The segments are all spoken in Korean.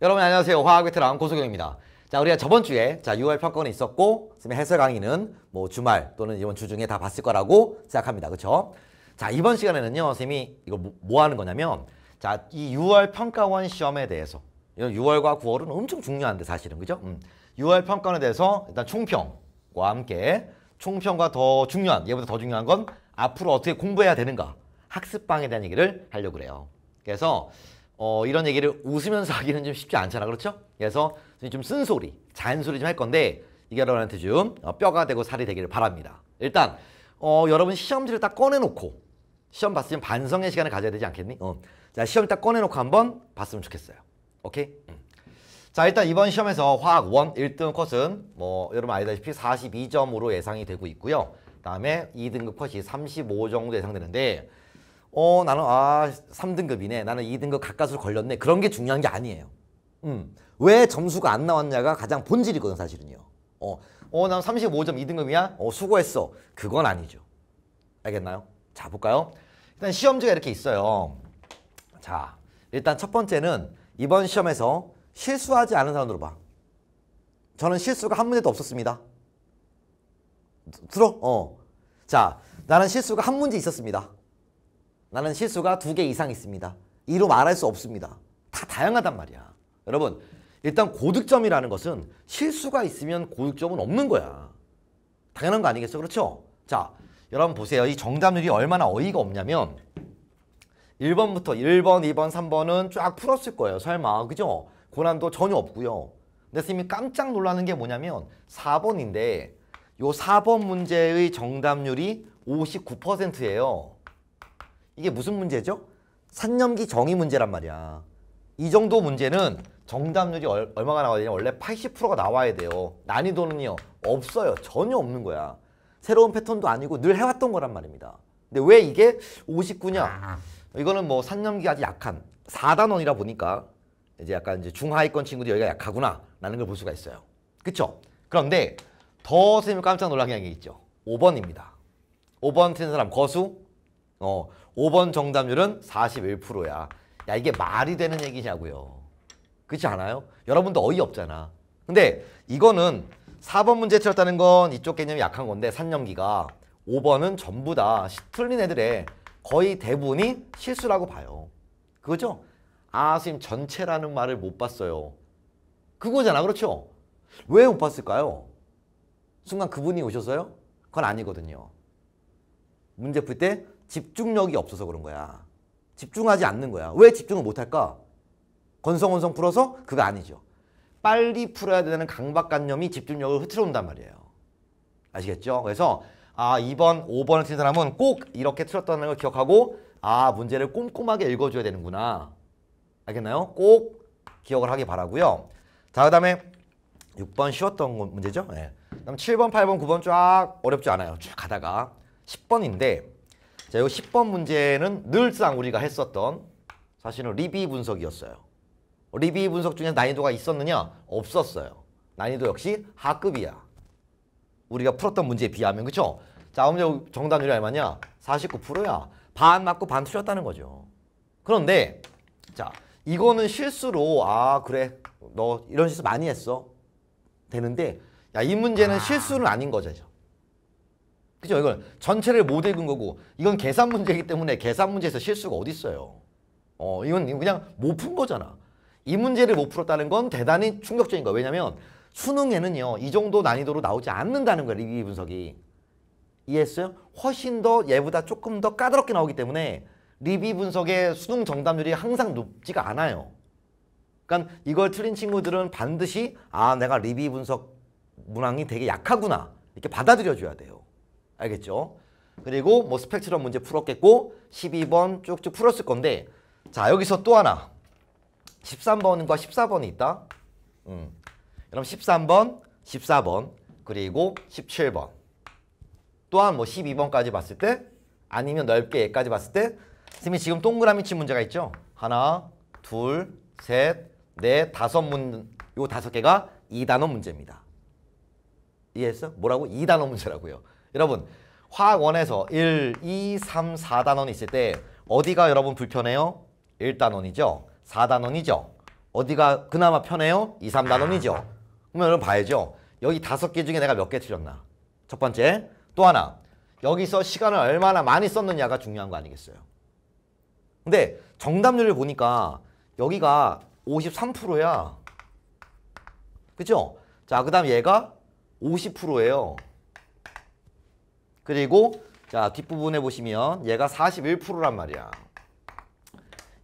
여러분 안녕하세요. 화학위트 라운 고소경입니다. 자, 우리가 저번 주에 자 6월 평가는 있었고, 그다음 해설 강의는 뭐 주말 또는 이번 주 중에 다 봤을 거라고 생각합니다. 그렇죠? 자, 이번 시간에는요, 선생님이 이거 뭐, 뭐 하는 거냐면, 자, 이 6월 평가원 시험에 대해서, 이런 6월과 9월은 엄청 중요한데 사실은 그죠? 음. 6월 평가원에 대해서 일단 총평과 함께 총평과 더 중요한, 얘보다 더 중요한 건 앞으로 어떻게 공부해야 되는가, 학습방에 대한 얘기를 하려고 그래요. 그래서 어, 이런 얘기를 웃으면서 하기는 좀 쉽지 않잖아. 그렇죠? 그래서 좀 쓴소리, 잔소리 좀 할 건데 이게 여러분한테 좀 어, 뼈가 되고 살이 되기를 바랍니다. 일단 어, 여러분 시험지를 딱 꺼내놓고 시험 봤을면 반성의 시간을 가져야 되지 않겠니? 어. 자, 시험 딱 꺼내놓고 한번 봤으면 좋겠어요. 오케이? 음. 자, 일단 이번 시험에서 화학 원일등 컷은 뭐 여러분 알다시피 사십이 점으로 예상이 되고 있고요. 그다음에 이등급 컷이 삼십오 정도 예상되는데 어 나는 아 3등급이네 나는 2등급 가까스로 걸렸네 그런 게 중요한 게 아니에요 음. 왜 점수가 안 나왔냐가 가장 본질이거든 사실은요 어, 어, 난 35점 2등급이야? 어, 수고했어. 그건 아니죠. 알겠나요? 자, 볼까요? 일단 시험지가 이렇게 있어요. 자, 일단 첫 번째는 이번 시험에서 실수하지 않은 사람으로 봐. 저는 실수가 한 문제도 없었습니다. 들어? 어. 자, 나는 실수가 한 문제 있었습니다. 나는 실수가 두 개 이상 있습니다. 이로 말할 수 없습니다. 다 다양하단 말이야. 여러분 일단 고득점이라는 것은 실수가 있으면 고득점은 없는 거야. 당연한 거 아니겠어? 그렇죠? 자, 여러분 보세요. 이 정답률이 얼마나 어이가 없냐면 1번부터 1번, 2번, 3번은 쫙 풀었을 거예요. 설마. 그죠? 고난도 전혀 없고요. 근데 선생님이 깜짝 놀라는 게 뭐냐면 4번인데 요 4번 문제의 정답률이 59%예요. 이게 무슨 문제죠? 산념기 정의 문제란 말이야. 이 정도 문제는 정답률이 얼, 마가 나와야 되냐? 원래 80%가 나와야 돼요. 난이도는요. 없어요. 전혀 없는 거야. 새로운 패턴도 아니고 늘 해왔던 거란 말입니다. 근데 왜 이게 59냐? 아. 이거는 뭐 산념기가 아주 약한 4단원이라 보니까 이제 약간 이제 중하위권 친구들 여기가 약하구나 라는 걸 볼 수가 있어요. 그쵸? 그런데 더 선생님 깜짝 놀란 게 있죠. 5번입니다. 5번 트린 사람 거수 어, 5번 정답률은 41%야. 야 이게 말이 되는 얘기냐고요. 그렇지 않아요? 여러분도 어이없잖아. 근데 이거는 4번 문제 틀렸다는 건 이쪽 개념이 약한 건데 산념기가 5번은 전부 다 틀린 애들의 거의 대부분이 실수라고 봐요. 그거죠? 아 선생님 전체라는 말을 못 봤어요. 그거잖아 그렇죠? 왜 못 봤을까요? 순간 그분이 오셨어요 그건 아니거든요. 문제 풀때 집중력이 없어서 그런 거야. 집중하지 않는 거야. 왜 집중을 못할까? 건성건성 풀어서 그거 아니죠. 빨리 풀어야 되는 강박관념이 집중력을 흐트러온단 말이에요. 아시겠죠? 그래서 아 2번, 5번을 틀린 사람은 꼭 이렇게 틀었다는걸 기억하고 아 문제를 꼼꼼하게 읽어줘야 되는구나. 알겠나요? 꼭 기억을 하기 바라고요. 자, 그 다음에 6번 쉬웠던 문제죠. 네. 예. 그럼 다 7번, 8번, 9번 쫙 어렵지 않아요. 쭉 가다가 10번인데 자, 요 10번 문제는 늘상 우리가 했었던 사실은 리비 분석이었어요. 리비 분석 중에 난이도가 있었느냐? 없었어요. 난이도 역시 하급이야. 우리가 풀었던 문제에 비하면 그쵸? 자, 그럼 정답률이 얼마냐? 49%야. 반 맞고 반 틀렸다는 거죠. 그런데 자, 이거는 실수로 아, 그래. 너 이런 실수 많이 했어. 되는데 야, 이 문제는 아. 실수는 아닌 거죠. 그죠? 이건 전체를 못 읽은 거고 이건 계산 문제이기 때문에 계산 문제에서 실수가 어디 있어요. 어, 이건 그냥 못 푼 거잖아. 이 문제를 못 풀었다는 건 대단히 충격적인 거야 왜냐면 수능에는요. 이 정도 난이도로 나오지 않는다는 거예요. 리기 분석이. 이해했어요? 훨씬 더 얘보다 조금 더 까다롭게 나오기 때문에 리뷰 분석의 수능 정답률이 항상 높지가 않아요. 그러니까 이걸 틀린 친구들은 반드시 아 내가 리뷰 분석 문항이 되게 약하구나 이렇게 받아들여줘야 돼요. 알겠죠? 그리고 뭐 스펙트럼 문제 풀었겠고 12번 쭉쭉 풀었을 건데 자 여기서 또 하나 13번과 14번이 있다. 음. 여러분 13번, 14번 그리고 17번 또한 뭐 12번까지 봤을 때 아니면 넓게 얘까지 봤을 때 선생님이 지금 동그라미 친 문제가 있죠? 하나, 둘, 셋, 넷, 다섯 문, 요 다섯 개가 이단어 문제입니다. 이해했어? 뭐라고? 이단어 문제라고요. 여러분 화학원에서 1, 2, 3, 4단원 있을 때 어디가 여러분 불편해요? 1단원이죠. 4단원이죠. 어디가 그나마 편해요? 2, 3단원이죠. 그러면 여러분 봐야죠. 여기 다섯 개 중에 내가 몇 개 틀렸나. 첫 번째. 또 하나. 여기서 시간을 얼마나 많이 썼느냐가 중요한 거 아니겠어요. 근데 정답률을 보니까 여기가 53%야. 그죠? 자, 그 다음 얘가 50%예요. 그리고 자 뒷부분에 보시면 얘가 41%란 말이야.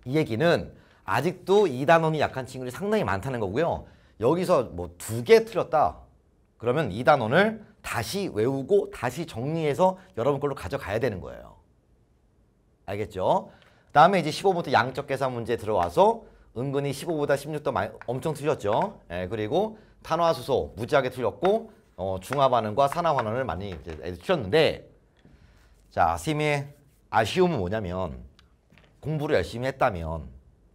이 얘기는 아직도 이단원이 약한 친구들이 상당히 많다는 거고요. 여기서 뭐 두 개 틀렸다. 그러면 이단원을 다시 외우고 다시 정리해서 여러분 걸로 가져가야 되는 거예요. 알겠죠? 다음에 이제 15부터 양적 계산 문제 들어와서 은근히 15보다 16도 많이, 엄청 틀렸죠. 예, 그리고 탄화수소 무지하게 틀렸고 어, 중화반응과 산화반응을 많이 이제 주셨는데 자, 아심의 아쉬움은 뭐냐면 공부를 열심히 했다면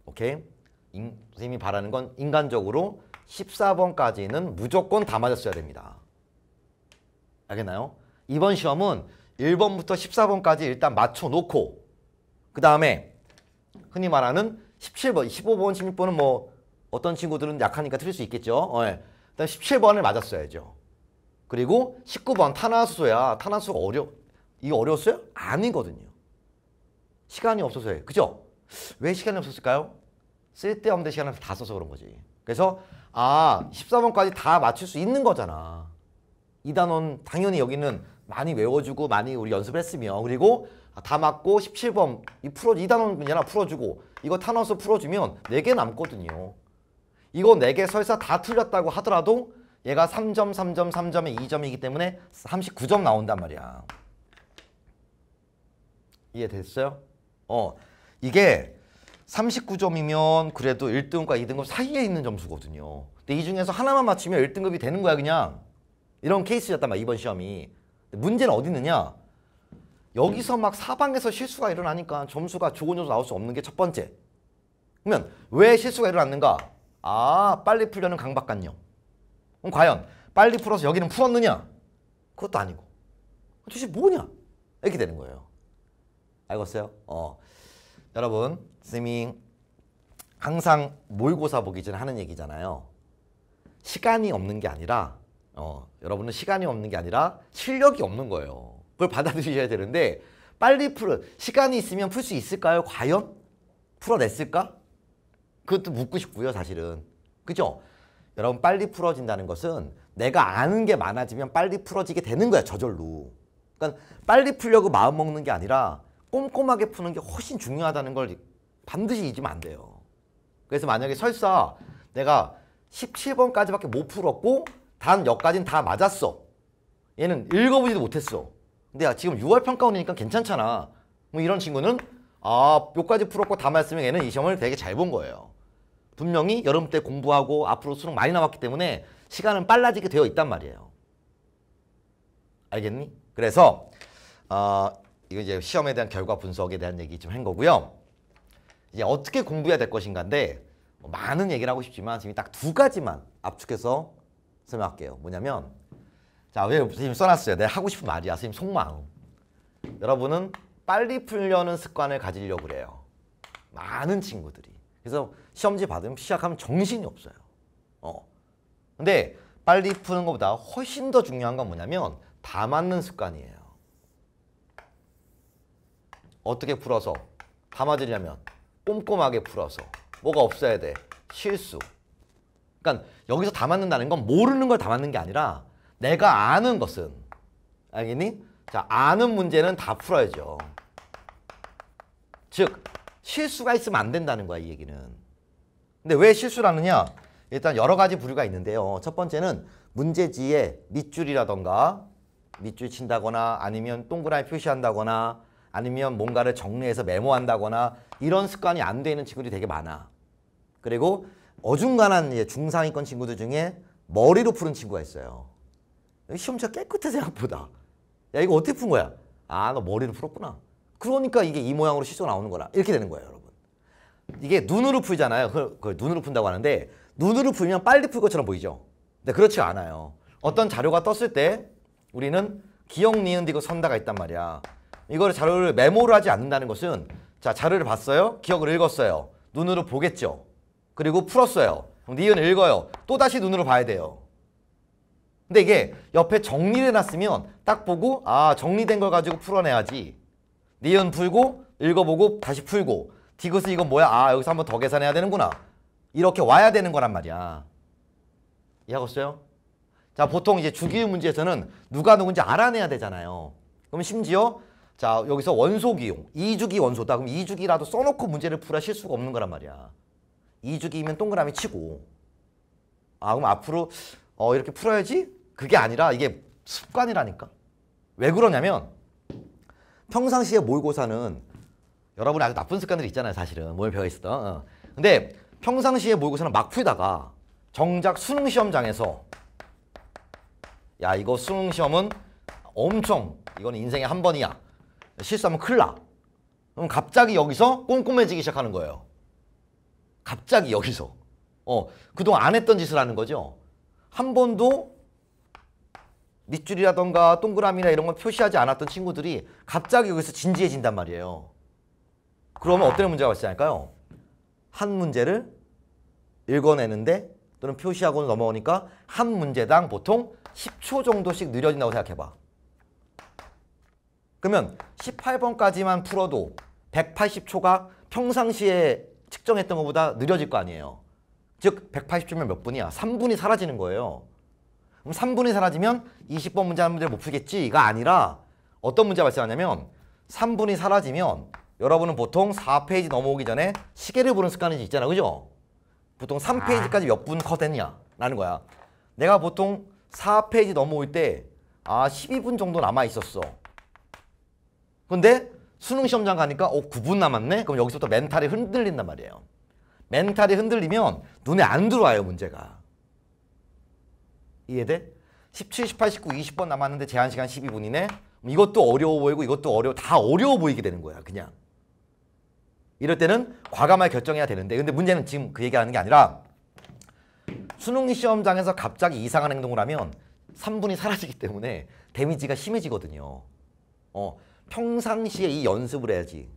오케이? 인, 선생님이 바라는 건 인간적으로 14번까지는 무조건 다 맞았어야 됩니다. 알겠나요? 이번 시험은 1번부터 14번까지 일단 맞춰놓고 그 다음에 흔히 말하는 17번, 15번, 16번은 뭐 어떤 친구들은 약하니까 틀릴 수 있겠죠. 어, 예. 일단 17번을 맞았어야죠. 그리고 19번 탄화수소야 탄화수소가 어려 이거 어려웠어요? 아니거든요. 시간이 없어서예요. 그죠? 왜 시간이 없었을까요? 쓸데없는 시간을 다 써서 그런 거지. 그래서 아 14번까지 다 맞출 수 있는 거잖아. 이 단원 당연히 여기는 많이 외워주고 많이 우리 연습을 했으며 그리고 다 맞고 17번 이 풀어 이 단원 문제나 풀어주고 이거 탄화수 풀어주면 4개 남거든요. 이거 4개 설사 다 틀렸다고 하더라도 얘가 3점, 3점, 3점에 2점이기 때문에 39점 나온단 말이야. 이해됐어요? 어, 이게 39점이면 그래도 1등과 2등급 사이에 있는 점수거든요. 근데 이 중에서 하나만 맞추면 1등급이 되는 거야 그냥. 이런 케이스였단 말이야 이번 시험이. 문제는 어디 있느냐? 여기서 막 사방에서 실수가 일어나니까 점수가 좋은 점수 나올 수 없는 게 첫 번째. 그러면 왜 실수가 일어났는가? 아 빨리 풀려는 강박관념. 그럼 과연 빨리 풀어서 여기는 풀었느냐? 그것도 아니고. 도대체 뭐냐? 이렇게 되는 거예요. 알겠어요? 어. 여러분, 스님이 항상 모의고사 보기 전에 하는 얘기잖아요. 시간이 없는 게 아니라 어, 여러분은 시간이 없는 게 아니라 실력이 없는 거예요. 그걸 받아들이셔야 되는데 빨리 풀어 시간이 있으면 풀 수 있을까요? 과연? 풀어냈을까? 그것도 묻고 싶고요 사실은. 그죠? 여러분 빨리 풀어진다는 것은 내가 아는 게 많아지면 빨리 풀어지게 되는 거야 저절로. 그러니까 빨리 풀려고 마음 먹는 게 아니라 꼼꼼하게 푸는 게 훨씬 중요하다는 걸 반드시 잊으면 안 돼요. 그래서 만약에 설사 내가 17번까지밖에 못 풀었고 단 여기까지는 다 맞았어. 얘는 읽어보지도 못했어. 근데 야, 지금 6월 평가원이니까 괜찮잖아. 뭐 이런 친구는 아, 요까지 풀었고 다 맞으면 았 얘는 이 시험을 되게 잘 본 거예요. 분명히 여름 때 공부하고 앞으로 수능 많이 나왔기 때문에 시간은 빨라지게 되어 있단 말이에요. 알겠니? 그래서 어, 이거 이제 시험에 대한 결과 분석에 대한 얘기 좀 한 거고요. 이제 어떻게 공부해야 될 것인가인데 뭐 많은 얘기를 하고 싶지만 지금 딱 두 가지만 압축해서 설명할게요. 뭐냐면 자왜 선생님 써놨어요. 내가 하고 싶은 말이야. 선생님 속마음. 여러분은 빨리 풀려는 습관을 가지려고 그래요. 많은 친구들이. 그래서 시험지 받으면 시작하면 정신이 없어요. 어. 근데 빨리 푸는 것보다 훨씬 더 중요한 건 뭐냐면 다 맞는 습관이에요. 어떻게 풀어서 다 맞으려면 꼼꼼하게 풀어서 뭐가 없어야 돼. 실수. 그러니까 여기서 다 맞는다는 건 모르는 걸 다 맞는 게 아니라 내가 아는 것은 알겠니? 자, 아는 문제는 다 풀어야죠. 즉 실수가 있으면 안 된다는 거야 이 얘기는. 근데 왜 실수라느냐? 일단 여러 가지 부류가 있는데요. 첫 번째는 문제지에 밑줄이라던가 밑줄 친다거나 아니면 동그라미 표시한다거나 아니면 뭔가를 정리해서 메모한다거나 이런 습관이 안 되는 친구들이 되게 많아. 그리고 어중간한 중상위권 친구들 중에 머리로 푸는 친구가 있어요. 시험지 깨끗해 생각보다. 야 이거 어떻게 푼 거야? 아너 머리로 풀었구나. 그러니까 이게 이 모양으로 실 시소 나오는 거라 이렇게 되는 거예요 여러분 이게 눈으로 풀잖아요 그걸 그 눈으로 푼다고 하는데 눈으로 풀면 빨리 풀 것처럼 보이죠 근데 그렇지 않아요 어떤 자료가 떴을 때 우리는 기억, 니은, 디귿, 선다가 있단 말이야 이거를 자료를 메모를 하지 않는다는 것은 자 자료를 봤어요 기억을 읽었어요 눈으로 보겠죠 그리고 풀었어요 니은 읽어요 또다시 눈으로 봐야 돼요 근데 이게 옆에 정리를 해놨으면 딱 보고 아 정리된 걸 가지고 풀어내야지 니은 풀고 읽어보고 다시 풀고 디귿은 이건 뭐야? 아 여기서 한번 더 계산해야 되는구나. 이렇게 와야 되는 거란 말이야. 이해하겠어요? 자 보통 이제 주기의 문제에서는 누가 누군지 알아내야 되잖아요. 그럼 심지어 자 여기서 원소기용 이주기 원소다. 그럼 이주기라도 써놓고 문제를 풀어 실수가 없는 거란 말이야. 이주기면 이 동그라미 치고 아 그럼 앞으로 어 이렇게 풀어야지? 그게 아니라 이게 습관이라니까. 왜 그러냐면 평상시에 모의고사는 여러분 아주 나쁜 습관들이 있잖아요 사실은 몸에 배어있었던 어. 근데 평상시에 모의고사는 막풀다가 정작 수능시험장에서 야 이거 수능시험은 엄청 이건 인생에 한 번이야 실수하면 큰일 나 그럼 갑자기 여기서 꼼꼼해지기 시작하는 거예요 갑자기 여기서 어 그동안 안 했던 짓을 하는 거죠 한 번도 밑줄이라던가 동그라미나 이런 걸 표시하지 않았던 친구들이 갑자기 여기서 진지해진단 말이에요. 그러면 어떤 문제가 발생 할까요? 한 문제를 읽어내는데 또는 표시하고 넘어오니까 한 문제당 보통 10초 정도씩 느려진다고 생각해봐. 그러면 18번까지만 풀어도 180초가 평상시에 측정했던 것보다 느려질 거 아니에요. 즉 180초면 몇 분이야? 3분이 사라지는 거예요. 그럼 3분이 사라지면 20번 문제 한문제못 풀겠지가 아니라 어떤 문제가 발생하냐면 3분이 사라지면 여러분은 보통 4페이지 넘어오기 전에 시계를 보는 습관이 있잖아 그죠? 보통 3페이지까지 아. 몇분커댔냐 라는 거야 내가 보통 4페이지 넘어올 때아 12분 정도 남아있었어 근데 수능 시험장 가니까 어 9분 남았네? 그럼 여기서부터 멘탈이 흔들린단 말이에요 멘탈이 흔들리면 눈에 안 들어와요 문제가 이해돼? 17, 18, 19, 20번 남았는데 제한시간 12분이네. 이것도 어려워 보이고 이것도 어려워. 다 어려워 보이게 되는 거야. 그냥. 이럴 때는 과감하게 결정해야 되는데 근데 문제는 지금 그 얘기하는 게 아니라 수능 시험장에서 갑자기 이상한 행동을 하면 3분이 사라지기 때문에 데미지가 심해지거든요. 어, 평상시에 이 연습을 해야지.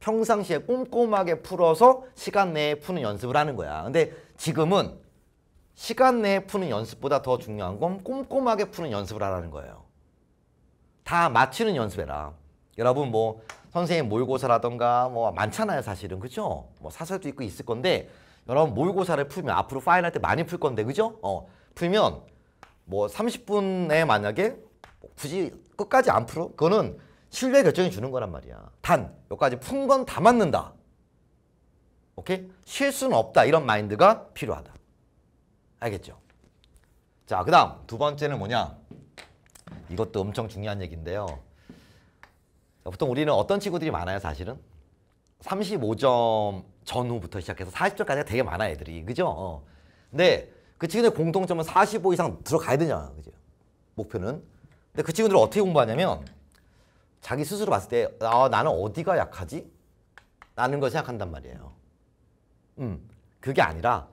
평상시에 꼼꼼하게 풀어서 시간 내에 푸는 연습을 하는 거야. 근데 지금은 시간 내에 푸는 연습보다 더 중요한 건 꼼꼼하게 푸는 연습을 하라는 거예요. 다 맞추는 연습해라. 여러분 뭐 선생님 모의고사라던가 뭐 많잖아요 사실은 그죠? 뭐 사설도 있고 있을 건데 여러분 모의고사를 풀면 앞으로 파이널 때 많이 풀 건데 그죠? 어 풀면 뭐 30분에 만약에 뭐 굳이 끝까지 안 풀어? 그거는 신뢰 결정이 주는 거란 말이야. 단 여기까지 푼 건 다 맞는다. 오케이? 실수는 없다 이런 마인드가 필요하다. 알겠죠? 자, 그 다음 두 번째는 뭐냐? 이것도 엄청 중요한 얘기인데요. 보통 우리는 어떤 친구들이 많아요, 사실은? 35점 전후부터 시작해서 40점까지가 되게 많아, 애들이. 그죠? 어. 근데 그 친구들 공통점은 45 이상 들어가야 되냐, 잖 그죠? 목표는. 근데 그 친구들은 어떻게 공부하냐면 자기 스스로 봤을 때 아, 나는 어디가 약하지? 라는 걸 생각한단 말이에요. 음, 그게 아니라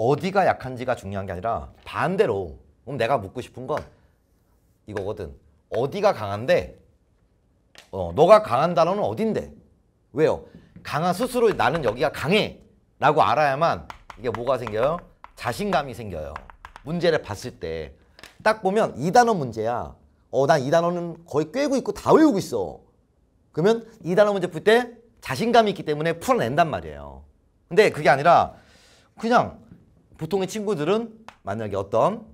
어디가 약한지가 중요한 게 아니라 반대로 그럼 내가 묻고 싶은 건 이거거든. 어디가 강한데 어, 너가 강한 단어는 어딘데? 왜요? 강한 스스로 나는 여기가 강해 라고 알아야만 이게 뭐가 생겨요? 자신감이 생겨요. 문제를 봤을 때 딱 보면 이 단어 문제야. 어, 난 이 단어는 거의 꿰고 있고 다 외우고 있어. 그러면 이 단어 문제 풀 때 자신감이 있기 때문에 풀어낸단 말이에요. 근데 그게 아니라 그냥 보통의 친구들은 만약에 어떤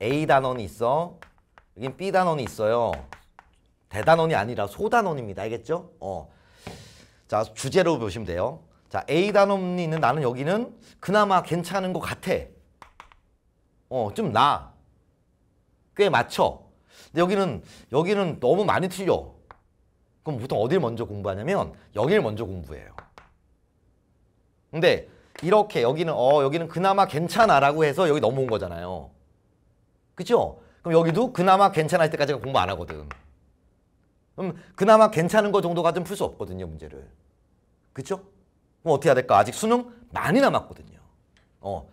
A 단원이 있어 여긴 B 단원이 있어요 대단원이 아니라 소단원입니다 알겠죠? 어. 자 주제로 보시면 돼요 자 A 단원이 있는 나는 여기는 그나마 괜찮은 것 같아 어좀 나 꽤 맞춰 근데 여기는 여기는 너무 많이 틀려 그럼 보통 어딜 먼저 공부하냐면 여길 먼저 공부해요 근데 이렇게 여기는 어 여기는 그나마 괜찮아라고 해서 여기 넘어온 거잖아요. 그죠? 그럼 여기도 그나마 괜찮을 때까지 공부 안 하거든. 그럼 그나마 괜찮은 거 정도가 좀 풀 수 없거든요, 문제를. 그죠? 그럼 어떻게 해야 될까? 아직 수능 많이 남았거든요. 어.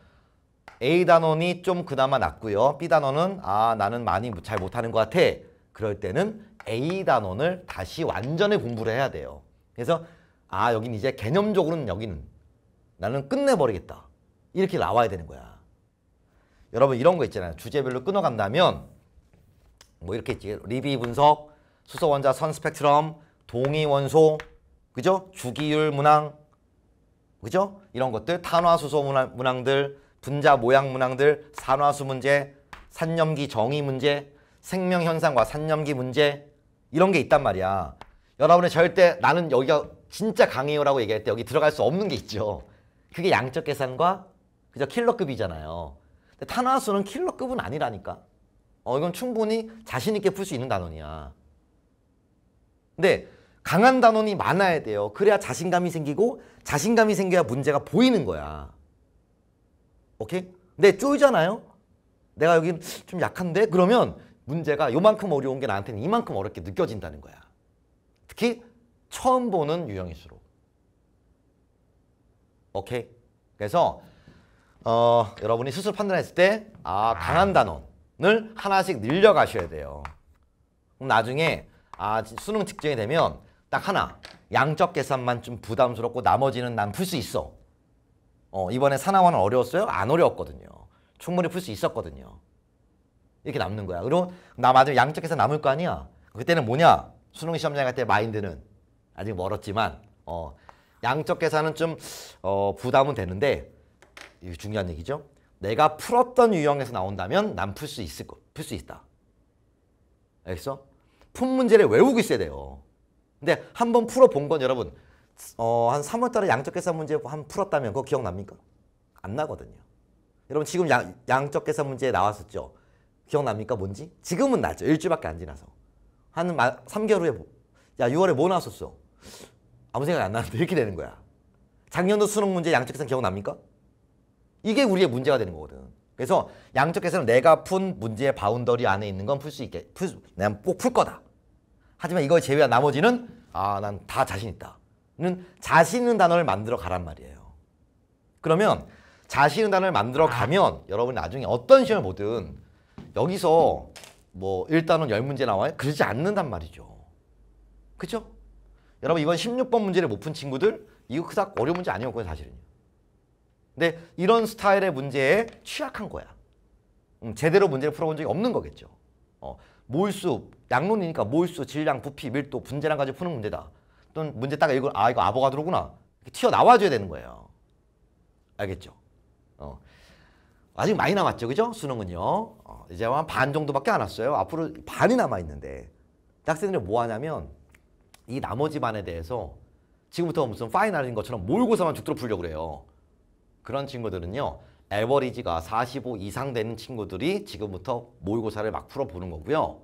A 단원이 좀 그나마 낫고요. B 단원은 아 나는 많이 잘 못하는 것 같아. 그럴 때는 A 단원을 다시 완전히 공부를 해야 돼요. 그래서 아 여긴 이제 개념적으로는 여기는 나는 끝내버리겠다. 이렇게 나와야 되는 거야. 여러분 이런 거 있잖아요. 주제별로 끊어간다면 뭐 이렇게 리비 분석, 수소원자 선 스펙트럼, 동의 원소, 그죠? 주기율 문항, 그죠? 이런 것들 탄화수소 문항, 문항들, 분자 모양 문항들, 산화수 문제, 산염기 정의 문제, 생명현상과 산염기 문제 이런 게 있단 말이야. 여러분의 절대 나는 여기가 진짜 강해요라고 얘기할 때 여기 들어갈 수 없는 게 있죠. 그게 양적 계산과 그저 킬러급이잖아요. 근데 탄화수는 킬러급은 아니라니까. 어, 이건 충분히 자신 있게 풀 수 있는 단원이야. 근데 강한 단원이 많아야 돼요. 그래야 자신감이 생기고 자신감이 생겨야 문제가 보이는 거야. 오케이? 근데 쪼이잖아요. 내가 여기좀 약한데 그러면 문제가 요만큼 어려운 게 나한테는 이만큼 어렵게 느껴진다는 거야. 특히 처음 보는 유형일수록. 오케이. 그래서 어, 여러분이 스스로 판단했을 때 아, 강한 단원을 하나씩 늘려가셔야 돼요. 그럼 나중에 아, 수능 직전이 되면 딱 하나 양적 계산만 좀 부담스럽고 나머지는 난 풀 수 있어. 어, 이번에 산화와는 어려웠어요? 안 어려웠거든요. 충분히 풀 수 있었거든요. 이렇게 남는 거야. 그리고 나 마지막 양적 계산 남을 거 아니야. 그때는 뭐냐? 수능 시험장 갈때 마인드는 아직 멀었지만 어, 양적 계산은 좀 어, 부담은 되는데 이게 중요한 얘기죠. 내가 풀었던 유형에서 나온다면 난 풀 수 있을 거, 풀 수 있다. 알겠어? 품 문제를 외우고 있어야 돼요. 근데 한 번 풀어본 건 여러분 어, 한 3월달에 양적 계산 문제 한 풀었다면 그거 기억납니까? 안 나거든요. 여러분 지금 양, 양적 계산 문제 나왔었죠? 기억납니까 뭔지? 지금은 나죠. 일주밖에안 지나서. 한 3개월 후에 뭐, 야 6월에 뭐 나왔었어? 아무 생각이 안 나는데 이렇게 되는 거야. 작년도 수능 문제 양적 계산 기억납니까? 이게 우리의 문제가 되는 거거든. 그래서 양적 계산은 내가 푼 문제의 바운더리 안에 있는 건 풀 수 있게 풀, 난꼭 풀 거다. 하지만 이걸 제외한 나머지는 아 난 다 자신 있다. 는 자신 있는 단어를 만들어 가란 말이에요. 그러면 자신 있는 단어를 만들어 아. 가면 여러분 나중에 어떤 시험을 보든 여기서 뭐 일단은 열문제 나와요? 그러지 않는단 말이죠. 그렇죠? 여러분 이번 16번 문제를 못 푼 친구들 이거 그닥 어려운 문제 아니었거든요 사실은요. 근데 이런 스타일의 문제에 취약한 거야. 음, 제대로 문제를 풀어본 적이 없는 거겠죠. 어, 몰수, 양론이니까 몰수, 질량, 부피, 밀도, 분자량까지 푸는 문제다. 또는 문제 딱 읽고 아 이거 아보가드로구나. 튀어나와줘야 되는 거예요. 알겠죠? 어. 아직 많이 남았죠. 그죠? 수능은요. 어, 이제 한 반 정도밖에 안 왔어요. 앞으로 반이 남아있는데 학생들이 뭐 하냐면 이 나머지 반에 대해서 지금부터 무슨 파이널인 것처럼 모의고사만 죽도록 풀려고 그래요. 그런 친구들은요. 에버리지가 45 이상 되는 친구들이 지금부터 모의고사를 막 풀어보는 거고요.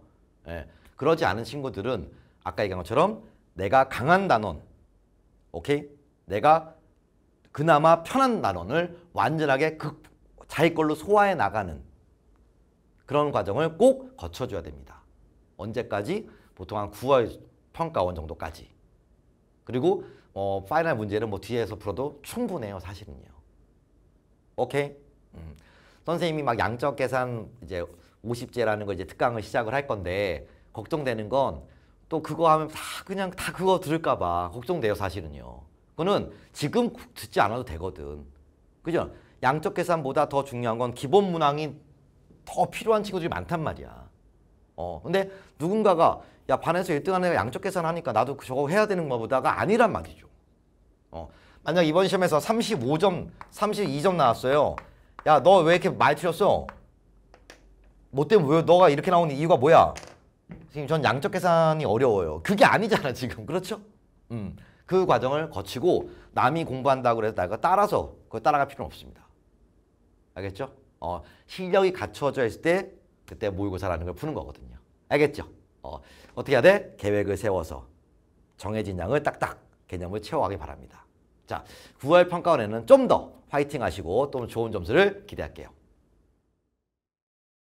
예, 그러지 않은 친구들은 아까 얘기한 것처럼 내가 강한 단원, 오케이? 내가 그나마 편한 단원을 완전하게 극, 자기 걸로 소화해 나가는 그런 과정을 꼭 거쳐줘야 됩니다. 언제까지? 보통 한 9월 평가원 정도까지. 그리고 어, 파이널 문제는 뭐 뒤에서 풀어도 충분해요, 사실은요. 오케이? 음. 선생님이 막 양적 계산 이제 50제라는 걸 이제 특강을 시작을 할 건데 걱정되는 건 또 그거 하면 다 그냥 다 그거 들을까 봐 걱정돼요, 사실은요. 그거는 지금 듣지 않아도 되거든. 그죠? 양적 계산보다 더 중요한 건 기본 문항이 더 필요한 친구들이 많단 말이야. 어, 근데 누군가가 야 반에서 1등하는 애가 양적 계산하니까 나도 저거 해야 되는 거보다가 아니란 말이죠. 어, 만약 이번 시험에서 35점, 32점 나왔어요. 야너 왜 이렇게 많이 틀렸어? 뭐 때문에 왜 너가 이렇게 나오는 이유가 뭐야? 선생님 전 양적 계산이 어려워요. 그게 아니잖아 지금 그렇죠? 음, 그 과정을 거치고 남이 공부한다고 해서 내가 따라서 그걸 따라갈 필요는 없습니다. 알겠죠? 어, 실력이 갖춰져 있을 때 그때 모의고사라는 걸 푸는 거거든요. 알겠죠? 어, 어떻게 해야 돼? 계획을 세워서 정해진 양을 딱딱 개념을 채워가기 바랍니다. 자, 9월 평가원에는 좀 더 화이팅 하시고 또 좋은 점수를 기대할게요.